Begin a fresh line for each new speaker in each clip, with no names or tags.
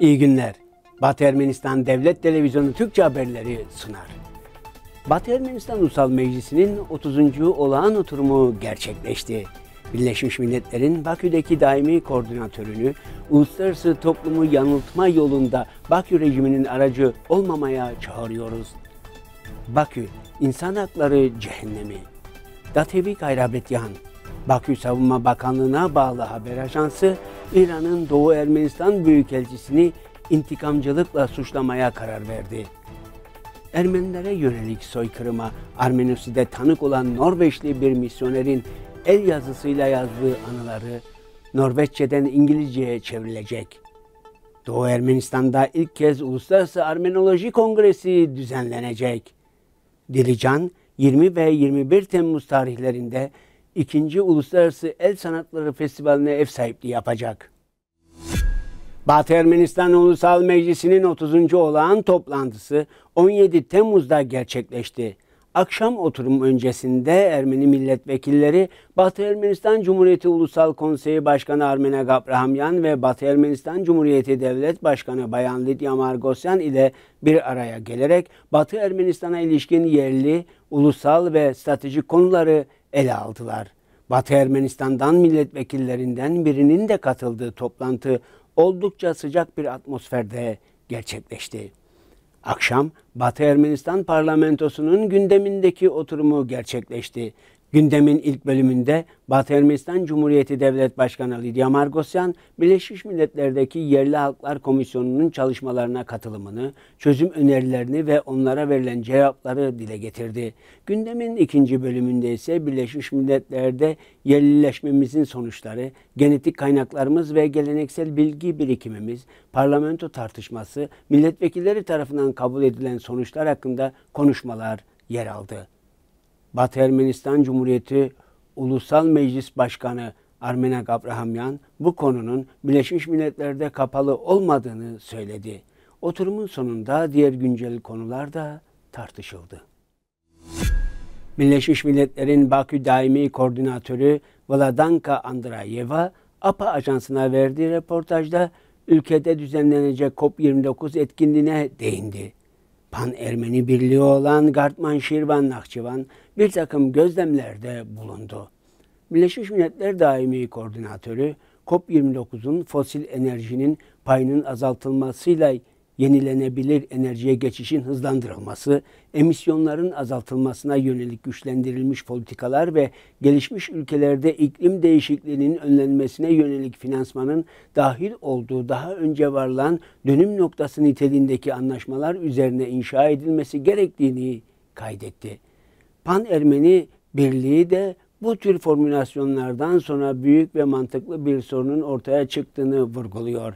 İyi günler. Batı Ermenistan Devlet Televizyonu Türkçe haberleri sunar. Batı Ermenistan Ulusal Meclisi'nin 30. olağan oturumu gerçekleşti. Birleşmiş Milletler'in Bakü'deki daimi koordinatörünü uluslararası toplumu yanıltma yolunda Bakü rejiminin aracı olmamaya çağırıyoruz. Bakü, insan hakları cehennemi. Datevi Gayrabetyan, Bakü Savunma Bakanlığı'na bağlı haber ajansı İran'ın Doğu Ermenistan Büyükelçisini intikamcılıkla suçlamaya karar verdi. Ermenilere yönelik soykırıma Armenosi'de tanık olan Norveçli bir misyonerin el yazısıyla yazdığı anıları Norveççeden İngilizceye çevrilecek. Doğu Ermenistan'da ilk kez Uluslararası Armenoloji Kongresi düzenlenecek. Dilican 20 ve 21 Temmuz tarihlerinde ikinci Uluslararası El Sanatları Festivali'ne ev sahipliği yapacak. Batı Ermenistan Ulusal Meclisi'nin 30. olağan toplantısı 17 Temmuz'da gerçekleşti. Akşam oturum öncesinde Ermeni milletvekilleri Batı Ermenistan Cumhuriyeti Ulusal Konseyi Başkanı Armena Gabrahamyan ve Batı Ermenistan Cumhuriyeti Devlet Başkanı Bayan Lidya Margosyan ile bir araya gelerek Batı Ermenistan'a ilişkin yerli, ulusal ve stratejik konuları ele aldılar. Batı Ermenistan'dan milletvekillerinden birinin de katıldığı toplantı oldukça sıcak bir atmosferde gerçekleşti. Akşam Batı Ermenistan parlamentosunun gündemindeki oturumu gerçekleşti. Gündemin ilk bölümünde Batı Ermenistan Cumhuriyeti Devlet Başkanı Lidya Margosyan, Birleşmiş Milletler'deki Yerli Halklar Komisyonu'nun çalışmalarına katılımını, çözüm önerilerini ve onlara verilen cevapları dile getirdi. Gündemin ikinci bölümünde ise Birleşmiş Milletler'de yerlileşmemizin sonuçları, genetik kaynaklarımız ve geleneksel bilgi birikimimiz, parlamento tartışması, milletvekilleri tarafından kabul edilen sonuçlar hakkında konuşmalar yer aldı. Batı Ermenistan Cumhuriyeti Ulusal Meclis Başkanı Armenak Abrahamyan bu konunun Birleşmiş Milletler'de kapalı olmadığını söyledi. Oturumun sonunda diğer güncel konular da tartışıldı. Birleşmiş Milletler'in Bakü Daimi Koordinatörü Vladanka Andrayeva, APA Ajansı'na verdiği röportajda ülkede düzenlenecek COP29 etkinliğine değindi. Pan Ermeni Birliği olan Gartman Şirvan Nakçıvan bir takım gözlemlerde bulundu. Birleşmiş Milletler Daimi Koordinatörü COP29'un fosil enerjinin payının azaltılmasıyla yenilenebilir enerjiye geçişin hızlandırılması, emisyonların azaltılmasına yönelik güçlendirilmiş politikalar ve gelişmiş ülkelerde iklim değişikliğinin önlenmesine yönelik finansmanın dahil olduğu daha önce varılan dönüm noktası niteliğindeki anlaşmalar üzerine inşa edilmesi gerektiğini kaydetti. Pan Ermeni Birliği de bu tür formülasyonlardan sonra büyük ve mantıklı bir sorunun ortaya çıktığını vurguluyor.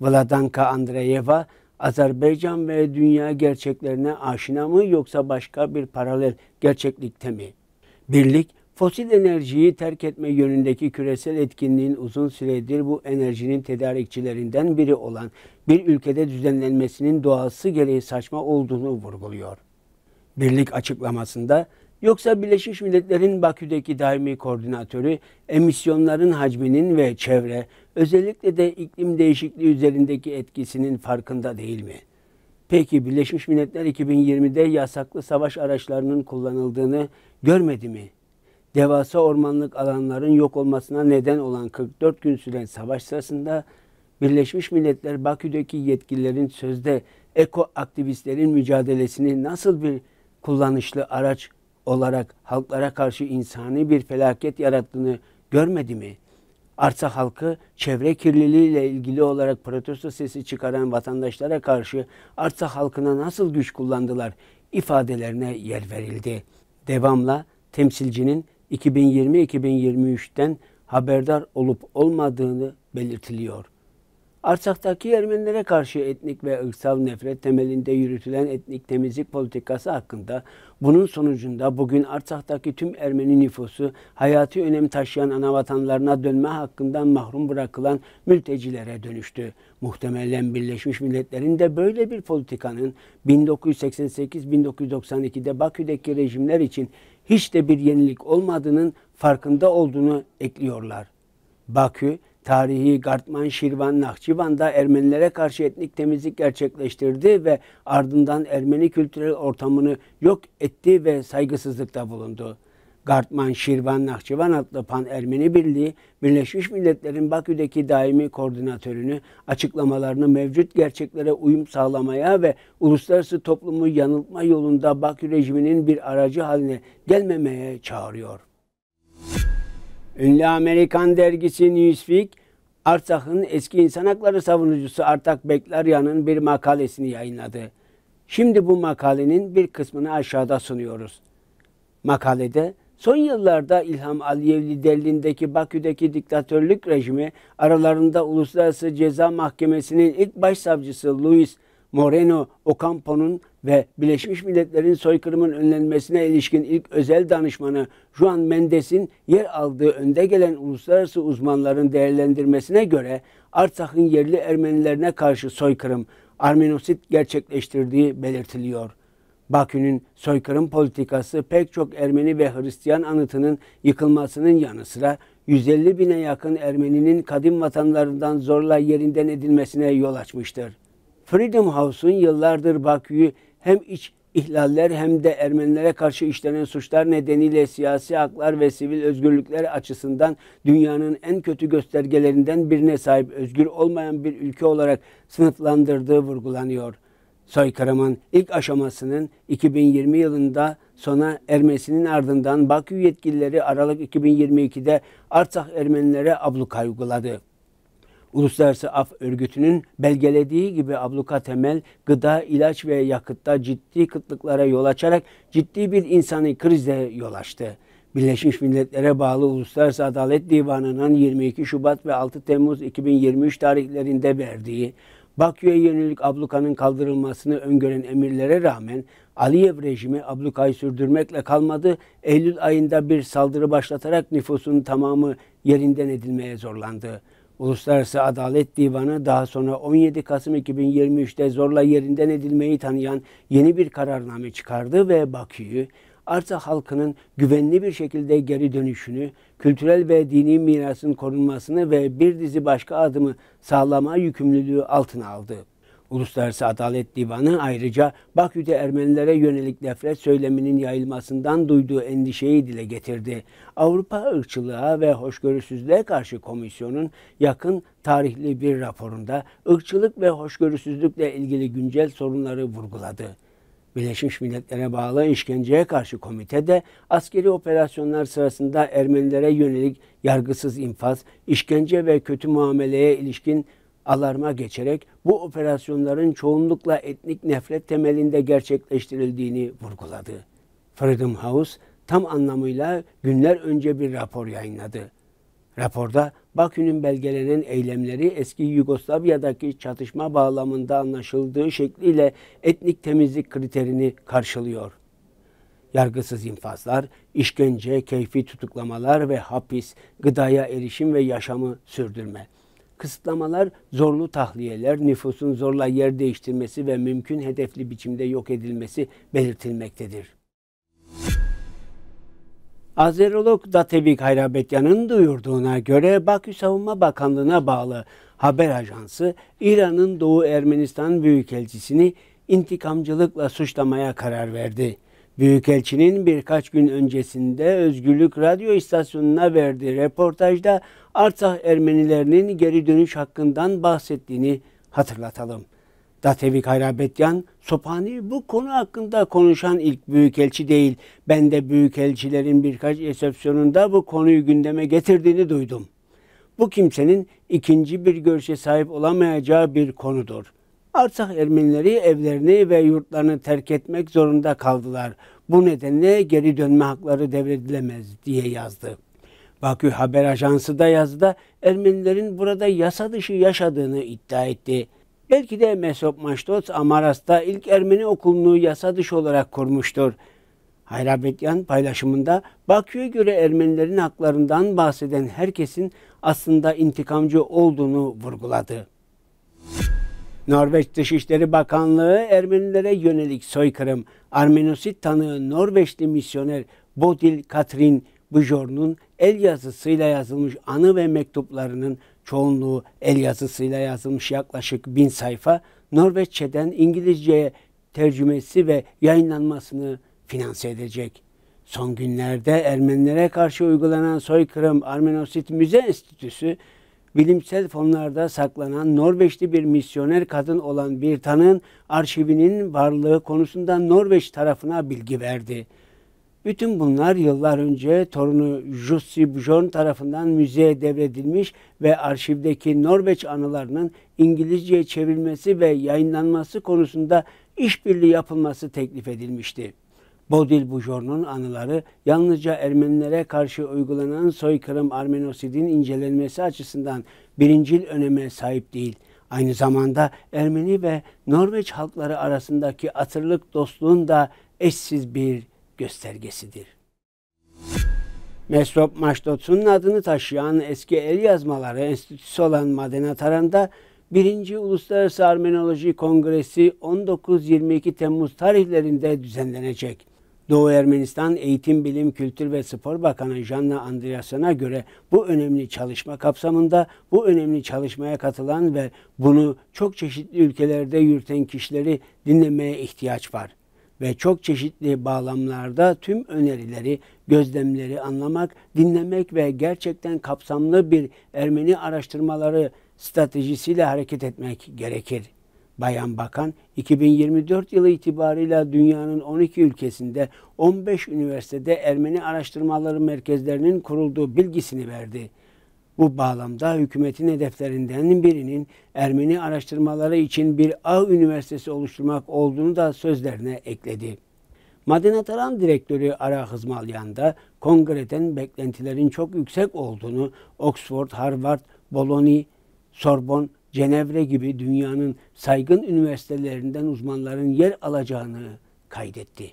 Vladanka Andreyeva Azerbaycan ve dünya gerçeklerine aşina mı yoksa başka bir paralel gerçeklikte mi? Birlik, fosil enerjiyi terk etme yönündeki küresel etkinliğin uzun süredir bu enerjinin tedarikçilerinden biri olan bir ülkede düzenlenmesinin doğası gereği saçma olduğunu vurguluyor. Birlik açıklamasında Yoksa Birleşmiş Milletler'in Bakü'deki daimi koordinatörü emisyonların hacminin ve çevre, özellikle de iklim değişikliği üzerindeki etkisinin farkında değil mi? Peki Birleşmiş Milletler 2020'de yasaklı savaş araçlarının kullanıldığını görmedi mi? Devasa ormanlık alanların yok olmasına neden olan 44 gün süren savaş sırasında Birleşmiş Milletler Bakü'deki yetkililerin sözde eko aktivistlerin mücadelesini nasıl bir kullanışlı araç olarak halklara karşı insani bir felaket yarattığını görmedi mi? Arsa halkı çevre kirliliği ile ilgili olarak protesto sesi çıkaran vatandaşlara karşı Arsa halkına nasıl güç kullandılar ifadelerine yer verildi. Devamla temsilcinin 2020-2023'ten haberdar olup olmadığını belirtiliyor. Arsak'taki Ermenilere karşı etnik ve ırksal nefret temelinde yürütülen etnik temizlik politikası hakkında bunun sonucunda bugün Arsak'taki tüm Ermeni nüfusu hayatı önem taşıyan ana anavatanlarına dönme hakkından mahrum bırakılan mültecilere dönüştü. Muhtemelen Birleşmiş Milletler'in de böyle bir politikanın 1988-1992'de Bakü'deki rejimler için hiç de bir yenilik olmadığının farkında olduğunu ekliyorlar. Bakü tarihi Gartman, Şirvan, Nahçıvan'da Ermenilere karşı etnik temizlik gerçekleştirdi ve ardından Ermeni kültürel ortamını yok etti ve saygısızlıkta bulundu. Gartman, Şirvan, Nahçıvan adlı Pan Ermeni Birliği, Birleşmiş Milletler'in Bakü'deki daimi koordinatörünü açıklamalarını mevcut gerçeklere uyum sağlamaya ve uluslararası toplumu yanıltma yolunda Bakü rejiminin bir aracı haline gelmemeye çağırıyor. Ünlü Amerikan dergisi Newsweek, Artsakh'ın eski insan hakları savunucusu Artak Beklaryan'ın bir makalesini yayınladı. Şimdi bu makalenin bir kısmını aşağıda sunuyoruz. Makalede son yıllarda İlham Aliyev liderliğindeki Bakü'deki diktatörlük rejimi aralarında Uluslararası Ceza Mahkemesi'nin ilk başsavcısı Luis Moreno Ocampo'nun ve Birleşmiş Milletler'in soykırımın önlenmesine ilişkin ilk özel danışmanı Juan Mendes'in yer aldığı önde gelen uluslararası uzmanların değerlendirmesine göre Artsakh'ın yerli Ermenilerine karşı soykırım, Arminosit gerçekleştirdiği belirtiliyor. Bakü'nün soykırım politikası pek çok Ermeni ve Hristiyan anıtının yıkılmasının yanı sıra 150 bine yakın Ermeninin kadim vatanlarından zorla yerinden edilmesine yol açmıştır. Freedom House'un yıllardır Bakü'yü hem iç ihlaller hem de Ermenilere karşı işlenen suçlar nedeniyle siyasi haklar ve sivil özgürlükler açısından dünyanın en kötü göstergelerinden birine sahip özgür olmayan bir ülke olarak sınıflandırdığı vurgulanıyor. Soykırımın ilk aşamasının 2020 yılında sona ermesinin ardından Bakü yetkilileri Aralık 2022'de Artsakh Ermenilere abluka uyguladı. Uluslararası Af Örgütü'nün belgelediği gibi abluka temel gıda, ilaç ve yakıtta ciddi kıtlıklara yol açarak ciddi bir insani krize yol açtı. Birleşmiş Milletler'e bağlı Uluslararası Adalet Divanı'nın 22 Şubat ve 6 Temmuz 2023 tarihlerinde verdiği Bakü'ye yönelik ablukanın kaldırılmasını öngören emirlere rağmen Aliyev rejimi ablukayı sürdürmekle kalmadı. Eylül ayında bir saldırı başlatarak nüfusun tamamı yerinden edilmeye zorlandı. Uluslararası Adalet Divanı daha sonra 17 Kasım 2023'te zorla yerinden edilmeyi tanıyan yeni bir kararname çıkardı ve Bakü'yü Arsa halkının güvenli bir şekilde geri dönüşünü, kültürel ve dini mirasın korunmasını ve bir dizi başka adımı sağlama yükümlülüğü altına aldı. Uluslararası Adalet Divanı ayrıca Bakü'de Ermenilere yönelik nefret söyleminin yayılmasından duyduğu endişeyi dile getirdi. Avrupa ırkçılığa ve hoşgörüsüzlüğe karşı komisyonun yakın tarihli bir raporunda ırkçılık ve hoşgörüsüzlükle ilgili güncel sorunları vurguladı. Birleşmiş Milletler'e bağlı işkenceye karşı komite de askeri operasyonlar sırasında Ermenilere yönelik yargısız infaz, işkence ve kötü muameleye ilişkin alarma geçerek bu operasyonların çoğunlukla etnik nefret temelinde gerçekleştirildiğini vurguladı. Freedom House tam anlamıyla günler önce bir rapor yayınladı. Raporda Bakü'nün belgelenen eylemleri eski Yugoslavya'daki çatışma bağlamında anlaşıldığı şekliyle etnik temizlik kriterini karşılıyor. Yargısız infazlar, işkence, keyfi tutuklamalar ve hapis, gıdaya erişim ve yaşamı sürdürme Kısıtlamalar zorlu tahliyeler, nüfusun zorla yer değiştirmesi ve mümkün hedefli biçimde yok edilmesi belirtilmektedir. Azerolog Datevik Hayrabetyan'ın duyurduğuna göre Bakü Savunma Bakanlığı'na bağlı haber ajansı İran'ın Doğu Ermenistan Büyükelçisini intikamcılıkla suçlamaya karar verdi. Büyükelçinin birkaç gün öncesinde Özgürlük Radyo istasyonuna verdiği reportajda Artsakh Ermenilerinin geri dönüş hakkından bahsettiğini hatırlatalım. Datevi Kayrabetyan, Sopani bu konu hakkında konuşan ilk büyükelçi değil. Ben de büyükelçilerin birkaç resepsiyonunda bu konuyu gündeme getirdiğini duydum. Bu kimsenin ikinci bir görüşe sahip olamayacağı bir konudur.'' Arsak Ermenileri evlerini ve yurtlarını terk etmek zorunda kaldılar. Bu nedenle geri dönme hakları devredilemez diye yazdı. Bakü Haber Ajansı da yazıda Ermenilerin burada yasa dışı yaşadığını iddia etti. Belki de Mesop Maştot Amaras'ta ilk Ermeni okulunu yasa dışı olarak kurmuştur. Hayrabetyan paylaşımında Bakü'ye göre Ermenilerin haklarından bahseden herkesin aslında intikamcı olduğunu vurguladı. Norveç Dışişleri Bakanlığı Ermenilere yönelik soykırım, Armenosit tanığı Norveçli misyoner Bodil Katrin Bujor'un el yazısıyla yazılmış anı ve mektuplarının çoğunluğu el yazısıyla yazılmış yaklaşık bin sayfa Norveççeden İngilizceye tercümesi ve yayınlanmasını finanse edecek. Son günlerde Ermenilere karşı uygulanan soykırım Armenosit Müze Enstitüsü bilimsel fonlarda saklanan Norveçli bir misyoner kadın olan Birtan'ın arşivinin varlığı konusunda Norveç tarafına bilgi verdi. Bütün bunlar yıllar önce torunu Jussi Bjorn tarafından müzeye devredilmiş ve arşivdeki Norveç anılarının İngilizceye çevrilmesi ve yayınlanması konusunda işbirliği yapılması teklif edilmişti. Bodil Bujor'un anıları yalnızca Ermenilere karşı uygulanan soykırım Armenosid'in incelenmesi açısından birincil öneme sahip değil. Aynı zamanda Ermeni ve Norveç halkları arasındaki asırlık dostluğun da eşsiz bir göstergesidir. Mesrop Maşdotsu'nun adını taşıyan eski el yazmaları enstitüsü olan Madenataran'da 1. Uluslararası Armenoloji Kongresi 19-22 Temmuz tarihlerinde düzenlenecek. Doğu Ermenistan Eğitim, Bilim, Kültür ve Spor Bakanı Janna Andreasen'a göre bu önemli çalışma kapsamında bu önemli çalışmaya katılan ve bunu çok çeşitli ülkelerde yürüten kişileri dinlemeye ihtiyaç var ve çok çeşitli bağlamlarda tüm önerileri, gözlemleri anlamak, dinlemek ve gerçekten kapsamlı bir Ermeni araştırmaları stratejisiyle hareket etmek gerekir. Bayan Bakan 2024 yılı itibarıyla dünyanın 12 ülkesinde 15 üniversitede Ermeni araştırmaları merkezlerinin kurulduğu bilgisini verdi. Bu bağlamda hükümetin hedeflerinden birinin Ermeni araştırmaları için bir ağ üniversitesi oluşturmak olduğunu da sözlerine ekledi. Madina Taran direktörü Ara Hızmalyan da kongreden beklentilerin çok yüksek olduğunu Oxford, Harvard, Bologna, Sorbon Cenevre gibi dünyanın saygın üniversitelerinden uzmanların yer alacağını kaydetti.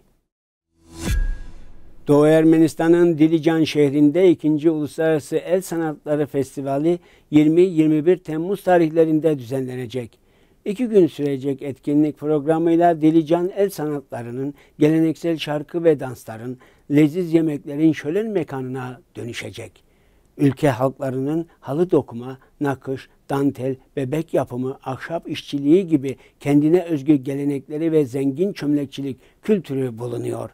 Doğu Ermenistan'ın Dilican şehrinde 2. Uluslararası El Sanatları Festivali 20-21 Temmuz tarihlerinde düzenlenecek. İki gün sürecek etkinlik programıyla Dilican el sanatlarının, geleneksel şarkı ve dansların, leziz yemeklerin şölen mekanına dönüşecek. Ülke halklarının halı dokuma, nakış, dantel, bebek yapımı, ahşap işçiliği gibi kendine özgü gelenekleri ve zengin çömlekçilik kültürü bulunuyor.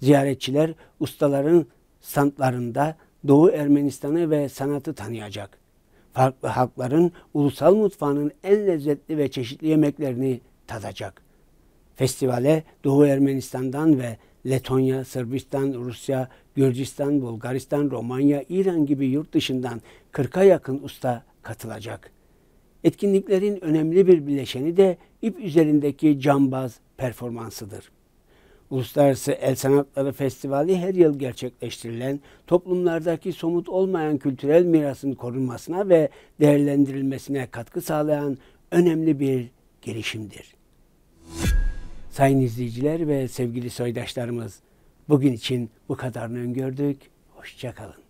Ziyaretçiler ustaların standlarında Doğu Ermenistan'ı ve sanatı tanıyacak. Farklı halkların ulusal mutfağının en lezzetli ve çeşitli yemeklerini tadacak. Festivale Doğu Ermenistan'dan ve Letonya, Sırbistan, Rusya, Gürcistan, Bulgaristan, Romanya, İran gibi yurt dışından 40'a yakın usta katılacak. Etkinliklerin önemli bir bileşeni de ip üzerindeki cambaz performansıdır. Uluslararası El Sanatları Festivali her yıl gerçekleştirilen toplumlardaki somut olmayan kültürel mirasın korunmasına ve değerlendirilmesine katkı sağlayan önemli bir girişimdir. Sayın izleyiciler ve sevgili soydaşlarımız bugün için bu kadarını öngördük. Hoşçakalın.